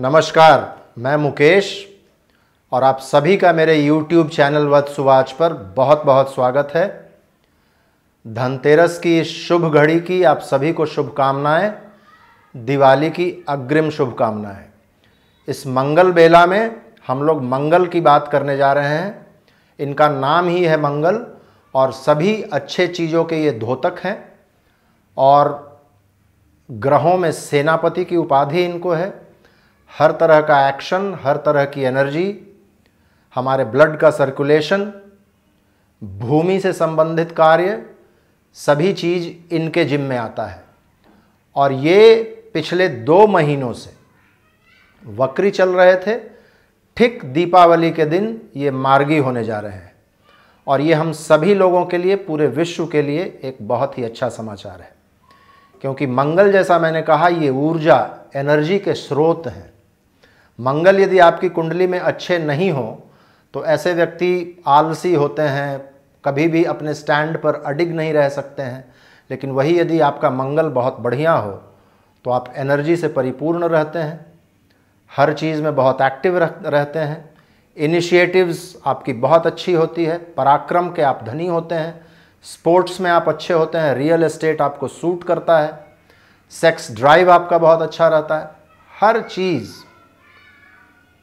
नमस्कार मैं मुकेश और आप सभी का मेरे YouTube चैनल वत सुवाच पर बहुत बहुत स्वागत है धनतेरस की शुभ घड़ी की आप सभी को शुभकामनाएं दिवाली की अग्रिम शुभकामनाएं इस मंगल बेला में हम लोग मंगल की बात करने जा रहे हैं इनका नाम ही है मंगल और सभी अच्छे चीज़ों के ये धोतक हैं और ग्रहों में सेनापति की उपाधि इनको है हर तरह का एक्शन हर तरह की एनर्जी हमारे ब्लड का सर्कुलेशन भूमि से संबंधित कार्य सभी चीज़ इनके जिम में आता है और ये पिछले दो महीनों से वक्री चल रहे थे ठीक दीपावली के दिन ये मार्गी होने जा रहे हैं और ये हम सभी लोगों के लिए पूरे विश्व के लिए एक बहुत ही अच्छा समाचार है क्योंकि मंगल जैसा मैंने कहा ये ऊर्जा एनर्जी के स्रोत हैं मंगल यदि आपकी कुंडली में अच्छे नहीं हो तो ऐसे व्यक्ति आलसी होते हैं कभी भी अपने स्टैंड पर अडिग नहीं रह सकते हैं लेकिन वही यदि आपका मंगल बहुत बढ़िया हो तो आप एनर्जी से परिपूर्ण रहते हैं हर चीज़ में बहुत एक्टिव रह, रहते हैं इनिशिएटिव्स आपकी बहुत अच्छी होती है पराक्रम के आप धनी होते हैं स्पोर्ट्स में आप अच्छे होते हैं रियल एस्टेट आपको सूट करता है सेक्स ड्राइव आपका बहुत अच्छा रहता है हर चीज़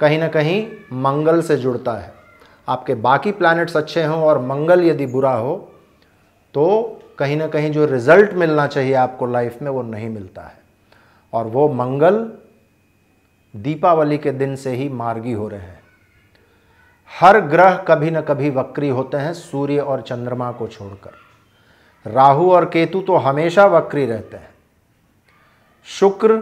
कहीं ना कहीं मंगल से जुड़ता है आपके बाकी प्लैनेट्स अच्छे हों और मंगल यदि बुरा हो तो कहीं ना कहीं जो रिज़ल्ट मिलना चाहिए आपको लाइफ में वो नहीं मिलता है और वो मंगल दीपावली के दिन से ही मार्गी हो रहे हैं हर ग्रह कभी न कभी वक्री होते हैं सूर्य और चंद्रमा को छोड़कर राहु और केतु तो हमेशा वक्री रहते हैं शुक्र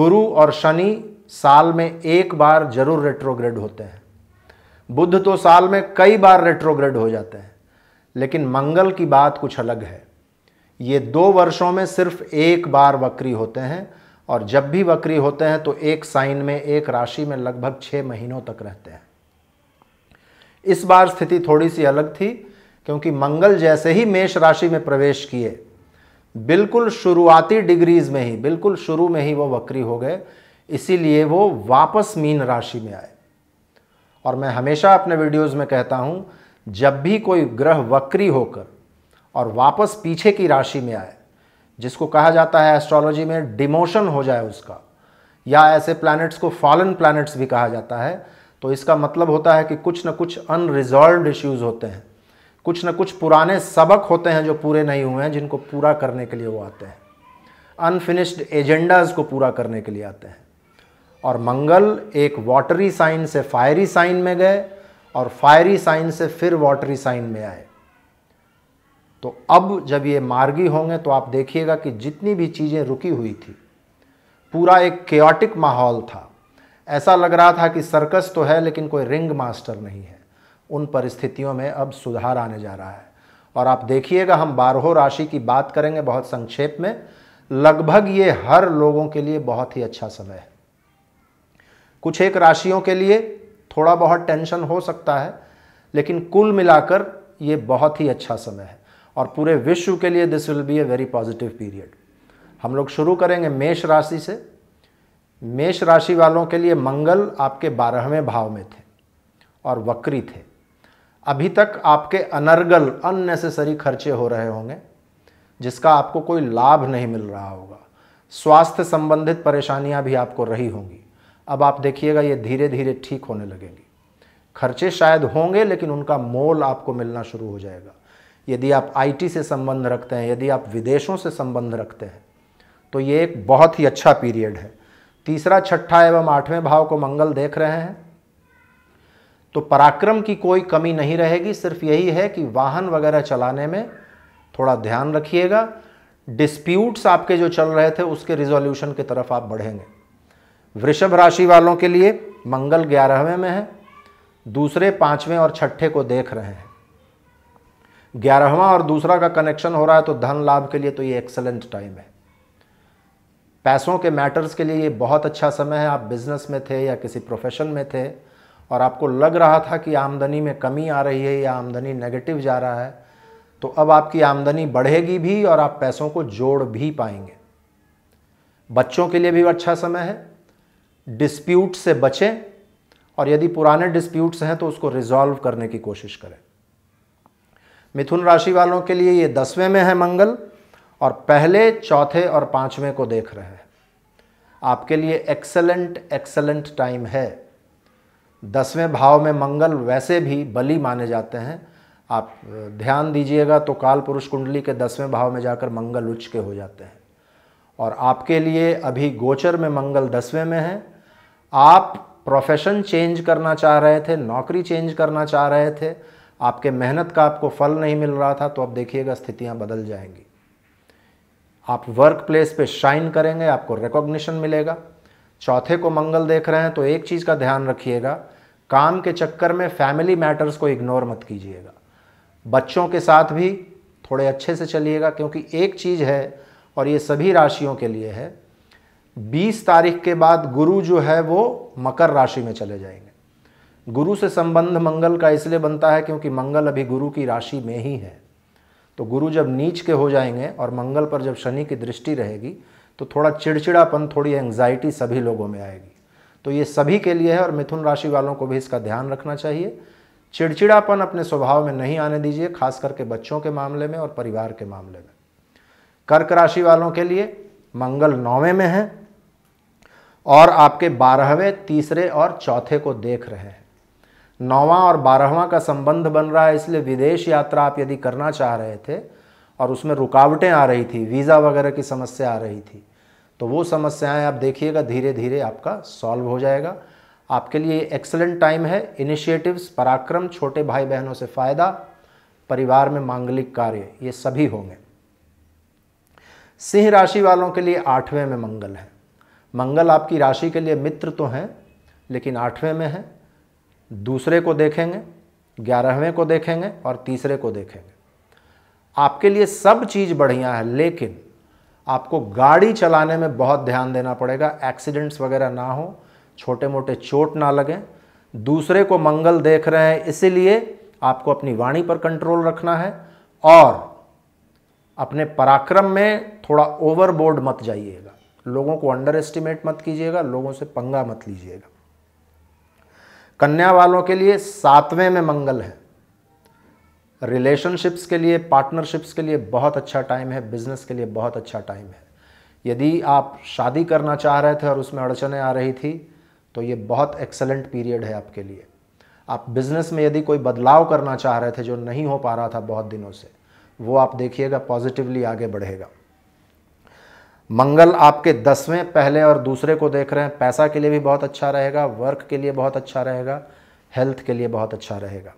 गुरु और शनि साल में एक बार जरूर रेट्रोग्रेड होते हैं बुद्ध तो साल में कई बार रेट्रोग्रेड हो जाते हैं लेकिन मंगल की बात कुछ अलग है ये दो वर्षों में सिर्फ एक बार वक्री होते हैं और जब भी वक्री होते हैं तो एक साइन में एक राशि में लगभग छः महीनों तक रहते हैं इस बार स्थिति थोड़ी सी अलग थी क्योंकि मंगल जैसे ही मेष राशि में प्रवेश किए बिल्कुल शुरुआती डिग्रीज में ही बिल्कुल शुरू में ही वो वक्री हो गए इसीलिए वो वापस मीन राशि में आए और मैं हमेशा अपने वीडियोस में कहता हूँ जब भी कोई ग्रह वक्री होकर और वापस पीछे की राशि में आए जिसको कहा जाता है एस्ट्रोलॉजी में डिमोशन हो जाए उसका या ऐसे प्लैनेट्स को फॉलन प्लैनेट्स भी कहा जाता है तो इसका मतलब होता है कि कुछ ना कुछ अनरिजॉल्व इश्यूज़ होते हैं कुछ ना कुछ पुराने सबक होते हैं जो पूरे नहीं हुए हैं जिनको पूरा करने के लिए वो आते हैं अनफिनिश्ड एजेंडाज को पूरा करने के लिए आते हैं और मंगल एक वाटरी साइन से फायरी साइन में गए और फायरी साइन से फिर वाटरी साइन में आए तो अब जब ये मार्गी होंगे तो आप देखिएगा कि जितनी भी चीज़ें रुकी हुई थी पूरा एक केटिक माहौल था ऐसा लग रहा था कि सर्कस तो है लेकिन कोई रिंग मास्टर नहीं है उन परिस्थितियों में अब सुधार आने जा रहा है और आप देखिएगा हम बारहों राशि की बात करेंगे बहुत संक्षेप में लगभग ये हर लोगों के लिए बहुत ही अच्छा समय है कुछ एक राशियों के लिए थोड़ा बहुत टेंशन हो सकता है लेकिन कुल मिलाकर ये बहुत ही अच्छा समय है और पूरे विश्व के लिए this will be a very positive period हम लोग शुरू करेंगे मेष राशि से मेष राशि वालों के लिए मंगल आपके बारहवें भाव में थे और वक्री थे अभी तक आपके अनर्गल अननेसेसरी खर्चे हो रहे होंगे जिसका आपको कोई लाभ नहीं मिल रहा होगा स्वास्थ्य संबंधित परेशानियां भी आपको रही होंगी अब आप देखिएगा ये धीरे धीरे ठीक होने लगेंगी खर्चे शायद होंगे लेकिन उनका मोल आपको मिलना शुरू हो जाएगा यदि आप आईटी से संबंध रखते हैं यदि आप विदेशों से संबंध रखते हैं तो ये एक बहुत ही अच्छा पीरियड है तीसरा छठा एवं आठवें भाव को मंगल देख रहे हैं तो पराक्रम की कोई कमी नहीं रहेगी सिर्फ यही है कि वाहन वगैरह चलाने में थोड़ा ध्यान रखिएगा डिस्प्यूट्स आपके जो चल रहे थे उसके रिजोल्यूशन की तरफ आप बढ़ेंगे वृषभ राशि वालों के लिए मंगल ग्यारहवें में है दूसरे पांचवें और छठे को देख रहे हैं ग्यारहवा और दूसरा का कनेक्शन हो रहा है तो धन लाभ के लिए तो ये एक्सलेंट टाइम है पैसों के मैटर्स के लिए ये बहुत अच्छा समय है आप बिजनेस में थे या किसी प्रोफेशन में थे और आपको लग रहा था कि आमदनी में कमी आ रही है या आमदनी नेगेटिव जा रहा है तो अब आपकी आमदनी बढ़ेगी भी और आप पैसों को जोड़ भी पाएंगे बच्चों के लिए भी अच्छा समय है डिस्प्यूट से बचें और यदि पुराने डिस्प्यूट्स हैं तो उसको रिजॉल्व करने की कोशिश करें मिथुन राशि वालों के लिए ये दसवें में है मंगल और पहले चौथे और पाँचवें को देख रहे हैं आपके लिए एक्सेलेंट एक्सेलेंट टाइम है दसवें भाव में मंगल वैसे भी बली माने जाते हैं आप ध्यान दीजिएगा तो काल पुरुष कुंडली के दसवें भाव में जाकर मंगल उच्च के हो जाते हैं और आपके लिए अभी गोचर में मंगल दसवें में है आप प्रोफेशन चेंज करना चाह रहे थे नौकरी चेंज करना चाह रहे थे आपके मेहनत का आपको फल नहीं मिल रहा था तो अब देखिएगा स्थितियां बदल जाएंगी आप वर्क प्लेस पर शाइन करेंगे आपको रिकॉग्निशन मिलेगा चौथे को मंगल देख रहे हैं तो एक चीज़ का ध्यान रखिएगा काम के चक्कर में फैमिली मैटर्स को इग्नोर मत कीजिएगा बच्चों के साथ भी थोड़े अच्छे से चलिएगा क्योंकि एक चीज़ है और ये सभी राशियों के लिए है 20 तारीख के बाद गुरु जो है वो मकर राशि में चले जाएंगे गुरु से संबंध मंगल का इसलिए बनता है क्योंकि मंगल अभी गुरु की राशि में ही है तो गुरु जब नीच के हो जाएंगे और मंगल पर जब शनि की दृष्टि रहेगी तो थोड़ा चिड़चिड़ापन थोड़ी एंग्जाइटी सभी लोगों में आएगी तो ये सभी के लिए है और मिथुन राशि वालों को भी इसका ध्यान रखना चाहिए चिड़चिड़ापन अपने स्वभाव में नहीं आने दीजिए खास करके बच्चों के मामले में और परिवार के मामले में कर्क राशि वालों के लिए मंगल नौवें में है और आपके बारहवें तीसरे और चौथे को देख रहे हैं नौवां और बारहवां का संबंध बन रहा है इसलिए विदेश यात्रा आप यदि करना चाह रहे थे और उसमें रुकावटें आ रही थी वीज़ा वगैरह की समस्या आ रही थी तो वो समस्याएं आप देखिएगा धीरे धीरे आपका सॉल्व हो जाएगा आपके लिए एक्सलेंट टाइम है इनिशिएटिव्स पराक्रम छोटे भाई बहनों से फ़ायदा परिवार में मांगलिक कार्य ये सभी होंगे सिंह राशि वालों के लिए आठवें में मंगल है मंगल आपकी राशि के लिए मित्र तो हैं लेकिन आठवें में हैं दूसरे को देखेंगे ग्यारहवें को देखेंगे और तीसरे को देखेंगे आपके लिए सब चीज़ बढ़िया है लेकिन आपको गाड़ी चलाने में बहुत ध्यान देना पड़ेगा एक्सीडेंट्स वगैरह ना हो छोटे मोटे चोट ना लगें दूसरे को मंगल देख रहे हैं इसीलिए आपको अपनी वाणी पर कंट्रोल रखना है और अपने पराक्रम में थोड़ा ओवरबोर्ड मत जाइएगा लोगों को अंडर एस्टिमेट मत कीजिएगा लोगों से पंगा मत लीजिएगा कन्या वालों के लिए सातवें में मंगल है रिलेशनशिप्स के लिए पार्टनरशिप्स के लिए बहुत अच्छा टाइम है बिजनेस के लिए बहुत अच्छा टाइम है यदि आप शादी करना चाह रहे थे और उसमें अड़चने आ रही थी तो ये बहुत एक्सलेंट पीरियड है आपके लिए आप बिजनेस में यदि कोई बदलाव करना चाह रहे थे जो नहीं हो पा रहा था बहुत दिनों से वो आप देखिएगा पॉजिटिवली आगे बढ़ेगा मंगल आपके दसवें पहले और दूसरे को देख रहे हैं पैसा के लिए भी बहुत अच्छा रहेगा वर्क के लिए बहुत अच्छा रहेगा हेल्थ के लिए बहुत अच्छा रहेगा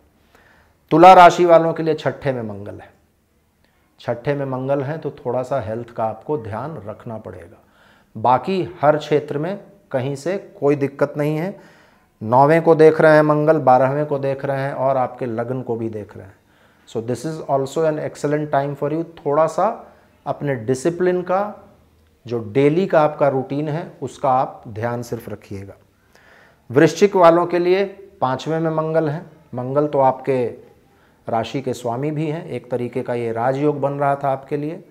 तुला राशि वालों के लिए छठे में मंगल है छठे में मंगल है तो थोड़ा सा हेल्थ का आपको ध्यान रखना पड़ेगा बाकी हर क्षेत्र में कहीं से कोई दिक्कत नहीं है नौवें को देख रहे हैं मंगल बारहवें को देख रहे हैं और आपके लग्न को भी देख रहे हैं so this is also an excellent time for you थोड़ा सा अपने डिसिप्लिन का जो डेली का आपका रूटीन है उसका आप ध्यान सिर्फ रखिएगा वृश्चिक वालों के लिए पाँचवें में मंगल है मंगल तो आपके राशि के स्वामी भी हैं एक तरीके का ये राजयोग बन रहा था आपके लिए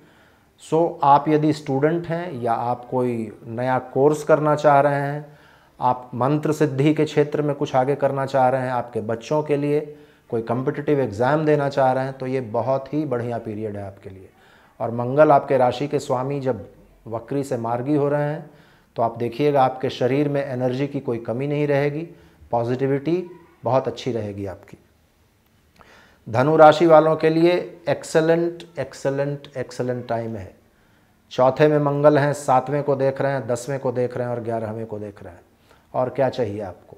सो आप यदि स्टूडेंट हैं या आप कोई नया कोर्स करना चाह रहे हैं आप मंत्र सिद्धि के क्षेत्र में कुछ आगे करना चाह रहे हैं आपके बच्चों के लिए कोई कम्पिटिटिव एग्ज़ाम देना चाह रहे हैं तो ये बहुत ही बढ़िया पीरियड है आपके लिए और मंगल आपके राशि के स्वामी जब वक्री से मार्गी हो रहे हैं तो आप देखिएगा आपके शरीर में एनर्जी की कोई कमी नहीं रहेगी पॉजिटिविटी बहुत अच्छी रहेगी आपकी धनु राशि वालों के लिए एक्सलेंट एक्सलेंट एक्सलेंट टाइम है चौथे में मंगल हैं सातवें को देख रहे हैं दसवें को देख रहे हैं और ग्यारहवें को देख रहे हैं और क्या चाहिए आपको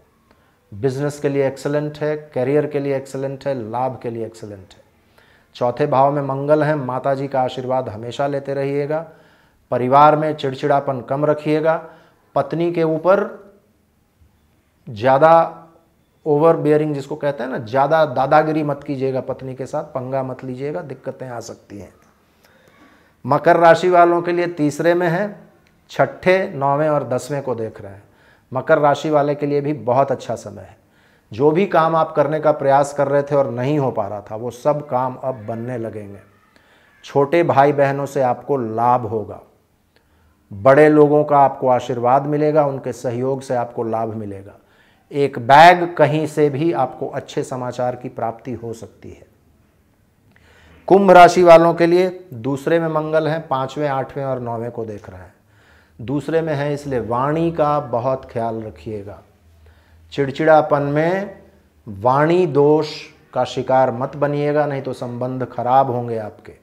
बिजनेस के लिए एक्सलेंट है करियर के लिए एक्सलेंट है लाभ के लिए एक्सलेंट है चौथे भाव में मंगल हैं माता जी का आशीर्वाद हमेशा लेते रहिएगा परिवार में चिड़चिड़ापन कम रखिएगा पत्नी के ऊपर ज़्यादा ओवर बियरिंग जिसको कहते हैं ना ज़्यादा दादागिरी मत कीजिएगा पत्नी के साथ पंगा मत लीजिएगा दिक्कतें आ सकती हैं मकर राशि वालों के लिए तीसरे में है छठे नौवें और दसवें को देख रहे हैं मकर राशि वाले के लिए भी बहुत अच्छा समय है जो भी काम आप करने का प्रयास कर रहे थे और नहीं हो पा रहा था वो सब काम अब बनने लगेंगे छोटे भाई बहनों से आपको लाभ होगा बड़े लोगों का आपको आशीर्वाद मिलेगा उनके सहयोग से आपको लाभ मिलेगा एक बैग कहीं से भी आपको अच्छे समाचार की प्राप्ति हो सकती है कुंभ राशि वालों के लिए दूसरे में मंगल है पांचवें आठवें और नौवें को देख रहे हैं दूसरे में है इसलिए वाणी का बहुत ख्याल रखिएगा चिड़चिड़ापन में वाणी दोष का शिकार मत बनिएगा नहीं तो संबंध खराब होंगे आपके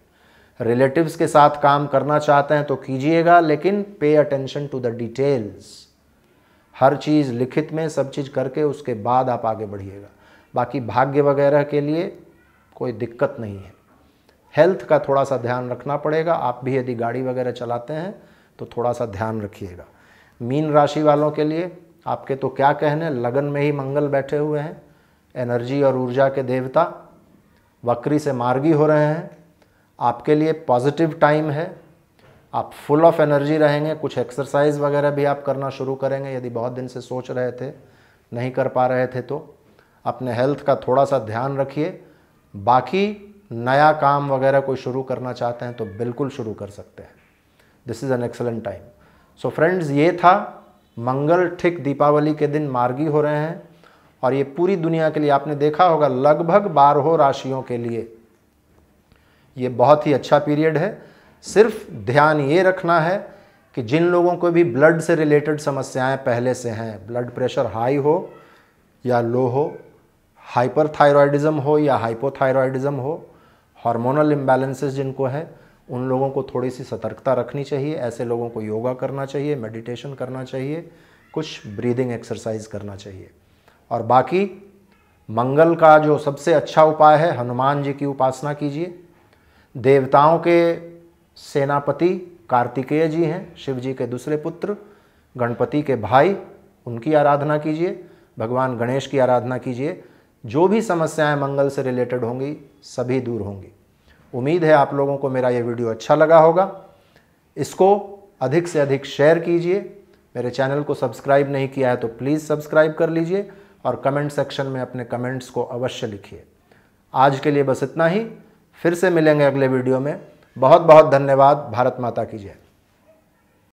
रिलेटिव्स के साथ काम करना चाहते हैं तो कीजिएगा लेकिन pay attention to the details हर चीज़ लिखित में सब चीज़ करके उसके बाद आप आगे बढ़िएगा बाकी भाग्य वगैरह के लिए कोई दिक्कत नहीं है हेल्थ का थोड़ा सा ध्यान रखना पड़ेगा आप भी यदि गाड़ी वगैरह चलाते हैं तो थोड़ा सा ध्यान रखिएगा मीन राशि वालों के लिए आपके तो क्या कहने लगन में ही मंगल बैठे हुए हैं एनर्जी और ऊर्जा के देवता वक्री से मार्गी हो रहे हैं आपके लिए पॉजिटिव टाइम है आप फुल ऑफ एनर्जी रहेंगे कुछ एक्सरसाइज वगैरह भी आप करना शुरू करेंगे यदि बहुत दिन से सोच रहे थे नहीं कर पा रहे थे तो अपने हेल्थ का थोड़ा सा ध्यान रखिए बाकी नया काम वगैरह कोई शुरू करना चाहते हैं तो बिल्कुल शुरू कर सकते हैं this is an excellent time so friends ये था मंगल ठीक दीपावली के दिन मार्गी हो रहे हैं और ये पूरी दुनिया के लिए आपने देखा होगा लगभग बारहों राशियों के लिए ये बहुत ही अच्छा पीरियड है सिर्फ ध्यान ये रखना है कि जिन लोगों को भी ब्लड से रिलेटेड समस्याएं पहले से हैं ब्लड प्रेशर हाई हो या लो हो हाइपर हो या हाइपोथायरॉयडिज्म हो हार्मोनल इम्बैलेंसेस जिनको हैं उन लोगों को थोड़ी सी सतर्कता रखनी चाहिए ऐसे लोगों को योगा करना चाहिए मेडिटेशन करना चाहिए कुछ ब्रीदिंग एक्सरसाइज करना चाहिए और बाकी मंगल का जो सबसे अच्छा उपाय है हनुमान जी की उपासना कीजिए देवताओं के सेनापति कार्तिकेय जी हैं शिव जी के दूसरे पुत्र गणपति के भाई उनकी आराधना कीजिए भगवान गणेश की आराधना कीजिए जो भी समस्याएं मंगल से रिलेटेड होंगी सभी दूर होंगी उम्मीद है आप लोगों को मेरा ये वीडियो अच्छा लगा होगा इसको अधिक से अधिक शेयर कीजिए मेरे चैनल को सब्सक्राइब नहीं किया है तो प्लीज़ सब्सक्राइब कर लीजिए और कमेंट सेक्शन में अपने कमेंट्स को अवश्य लिखिए आज के लिए बस इतना ही फिर से मिलेंगे अगले वीडियो में बहुत बहुत धन्यवाद भारत माता की जय